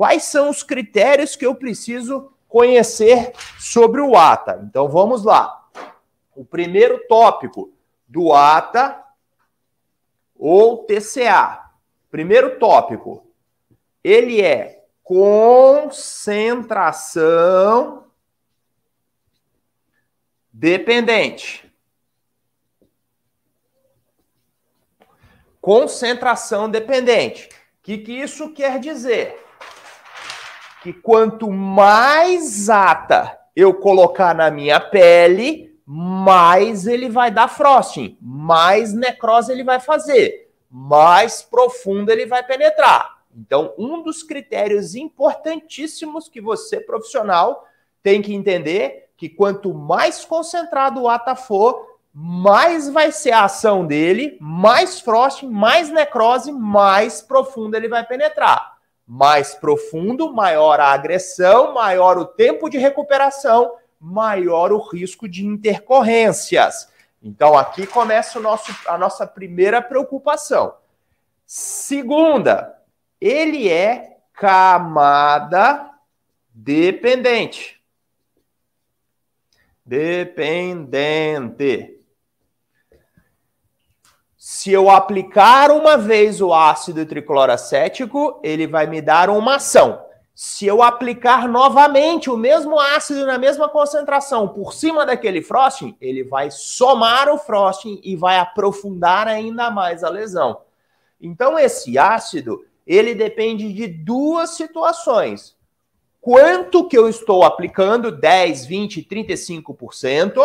Quais são os critérios que eu preciso conhecer sobre o ATA? Então vamos lá. O primeiro tópico do ATA ou TCA. Primeiro tópico, ele é concentração dependente. Concentração dependente. O que, que isso quer dizer? que quanto mais ata eu colocar na minha pele, mais ele vai dar frosting, mais necrose ele vai fazer, mais profundo ele vai penetrar. Então, um dos critérios importantíssimos que você, profissional, tem que entender que quanto mais concentrado o ata for, mais vai ser a ação dele, mais frosting, mais necrose, mais profundo ele vai penetrar mais profundo, maior a agressão, maior o tempo de recuperação, maior o risco de intercorrências. Então aqui começa nosso, a nossa primeira preocupação. Segunda, ele é camada dependente. Dependente. Se eu aplicar uma vez o ácido tricloracético, ele vai me dar uma ação. Se eu aplicar novamente o mesmo ácido na mesma concentração por cima daquele frosting, ele vai somar o frosting e vai aprofundar ainda mais a lesão. Então esse ácido, ele depende de duas situações. Quanto que eu estou aplicando, 10, 20, 35%,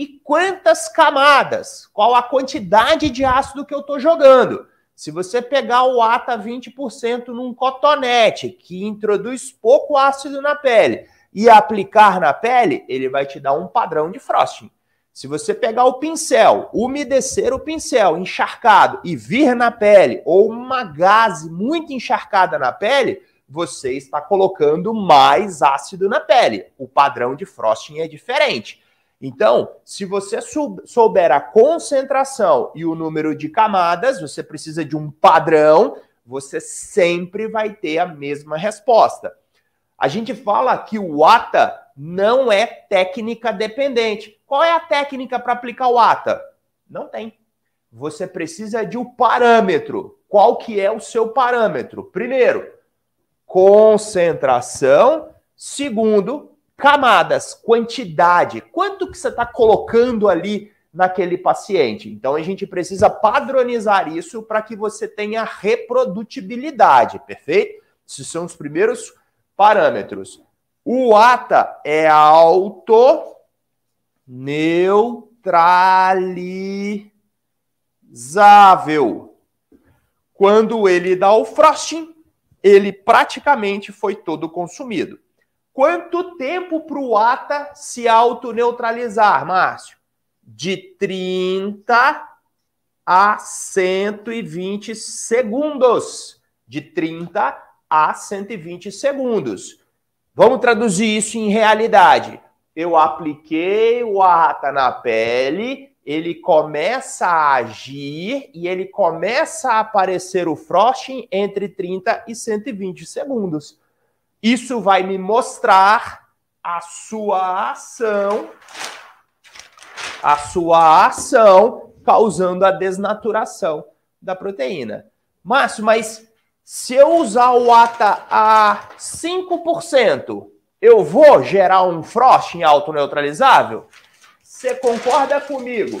e quantas camadas? Qual a quantidade de ácido que eu estou jogando? Se você pegar o ATA 20% num cotonete, que introduz pouco ácido na pele, e aplicar na pele, ele vai te dar um padrão de frosting. Se você pegar o pincel, umedecer o pincel encharcado e vir na pele, ou uma gaze muito encharcada na pele, você está colocando mais ácido na pele. O padrão de frosting é diferente. Então, se você souber a concentração e o número de camadas, você precisa de um padrão, você sempre vai ter a mesma resposta. A gente fala que o ATA não é técnica dependente. Qual é a técnica para aplicar o ATA? Não tem. Você precisa de um parâmetro. Qual que é o seu parâmetro? Primeiro, concentração. Segundo, Camadas, quantidade, quanto que você está colocando ali naquele paciente. Então a gente precisa padronizar isso para que você tenha reprodutibilidade, perfeito? Esses são os primeiros parâmetros. O ATA é autoneutralizável. Quando ele dá o frosting, ele praticamente foi todo consumido. Quanto tempo para o ATA se autoneutralizar, Márcio? De 30 a 120 segundos. De 30 a 120 segundos. Vamos traduzir isso em realidade. Eu apliquei o ATA na pele, ele começa a agir e ele começa a aparecer o frosting entre 30 e 120 segundos. Isso vai me mostrar a sua ação, a sua ação causando a desnaturação da proteína. Márcio, mas se eu usar o ATA a 5%, eu vou gerar um frost em autoneutralizável? Você concorda comigo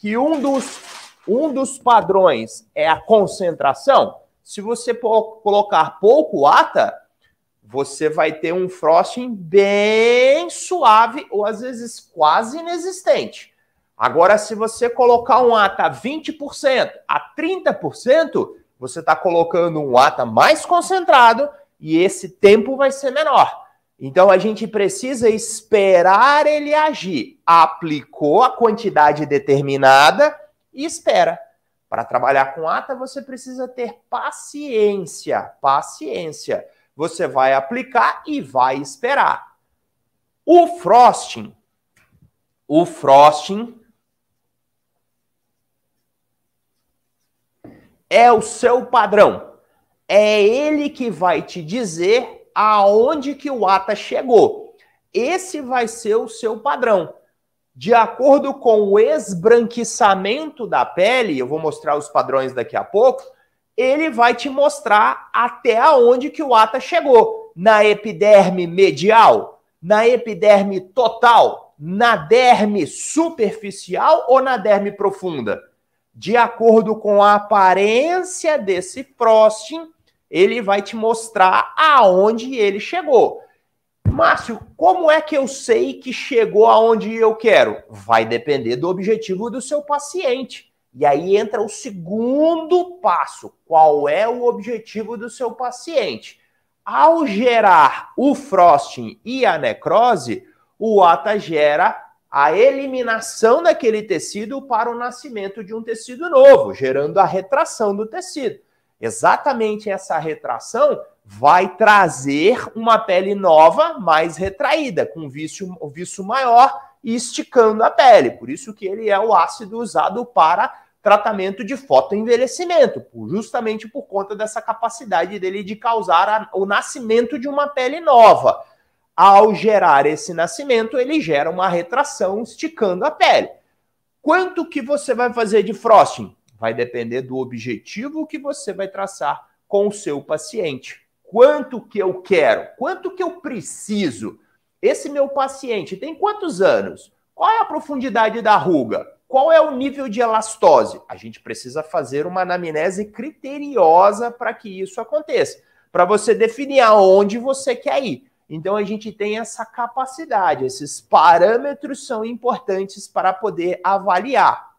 que um dos, um dos padrões é a concentração? Se você colocar pouco ATA, você vai ter um frosting bem suave ou às vezes quase inexistente. Agora, se você colocar um ata 20% a 30%, você está colocando um ata mais concentrado e esse tempo vai ser menor. Então, a gente precisa esperar ele agir. Aplicou a quantidade determinada e espera. Para trabalhar com ata, você precisa ter paciência. Paciência. Você vai aplicar e vai esperar. O frosting. O frosting é o seu padrão. É ele que vai te dizer aonde que o ata tá chegou. Esse vai ser o seu padrão. De acordo com o esbranquiçamento da pele, eu vou mostrar os padrões daqui a pouco, ele vai te mostrar até aonde que o ata chegou. Na epiderme medial, na epiderme total, na derme superficial ou na derme profunda? De acordo com a aparência desse frosting, ele vai te mostrar aonde ele chegou. Márcio, como é que eu sei que chegou aonde eu quero? Vai depender do objetivo do seu paciente. E aí entra o segundo passo: qual é o objetivo do seu paciente? Ao gerar o frosting e a necrose, o ATA gera a eliminação daquele tecido para o nascimento de um tecido novo, gerando a retração do tecido. Exatamente essa retração vai trazer uma pele nova, mais retraída, com vício, vício maior e esticando a pele. Por isso que ele é o ácido usado para tratamento de fotoenvelhecimento, justamente por conta dessa capacidade dele de causar a, o nascimento de uma pele nova. Ao gerar esse nascimento, ele gera uma retração esticando a pele. Quanto que você vai fazer de frosting? Vai depender do objetivo que você vai traçar com o seu paciente. Quanto que eu quero? Quanto que eu preciso? Esse meu paciente tem quantos anos? Qual é a profundidade da ruga? Qual é o nível de elastose? A gente precisa fazer uma anamnese criteriosa para que isso aconteça, para você definir aonde você quer ir. Então a gente tem essa capacidade, esses parâmetros são importantes para poder avaliar.